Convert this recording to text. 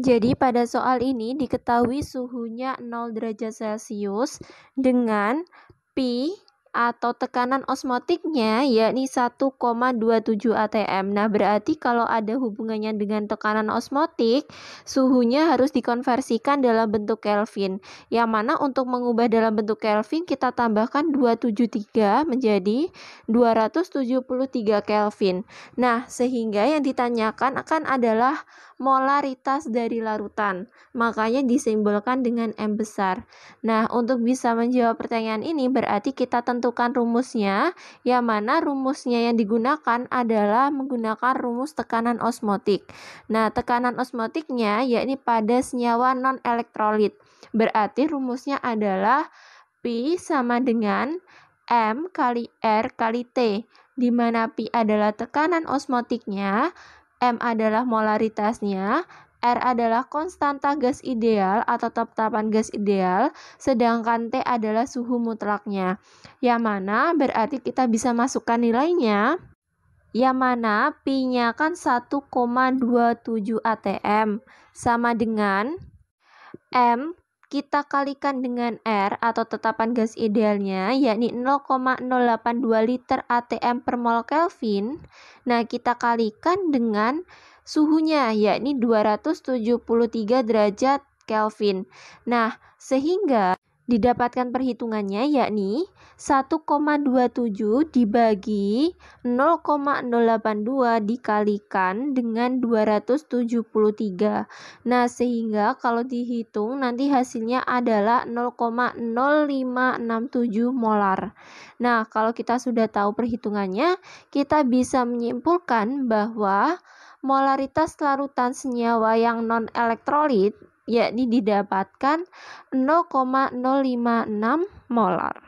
Jadi pada soal ini diketahui suhunya 0 derajat Celcius dengan pi atau tekanan osmotiknya yakni 1,27 atm. Nah, berarti kalau ada hubungannya dengan tekanan osmotik, suhunya harus dikonversikan dalam bentuk Kelvin. Yang mana untuk mengubah dalam bentuk Kelvin kita tambahkan 273 menjadi 273 Kelvin. Nah, sehingga yang ditanyakan akan adalah molaritas dari larutan. Makanya disimbolkan dengan M besar. Nah, untuk bisa menjawab pertanyaan ini berarti kita tentu menentukan rumusnya, yang mana rumusnya yang digunakan adalah menggunakan rumus tekanan osmotik. Nah, tekanan osmotiknya yakni pada senyawa non-elektrolit. Berarti rumusnya adalah P sama dengan M kali R kali T, di mana P adalah tekanan osmotiknya, M adalah molaritasnya, R adalah konstanta gas ideal atau tetapan gas ideal, sedangkan T adalah suhu mutlaknya. Yang mana berarti kita bisa masukkan nilainya yang mana P-nya kan 1,27 ATM sama dengan M kita kalikan dengan R atau tetapan gas idealnya yakni 0,082 liter ATM per mol Kelvin. Nah, kita kalikan dengan suhunya yakni 273 derajat Kelvin. Nah, sehingga Didapatkan perhitungannya yakni 1,27 dibagi 0,082 dikalikan dengan 273. Nah, sehingga kalau dihitung nanti hasilnya adalah 0,0567 molar. Nah, kalau kita sudah tahu perhitungannya, kita bisa menyimpulkan bahwa molaritas larutan senyawa yang non-elektrolit yakni didapatkan 0,056 molar.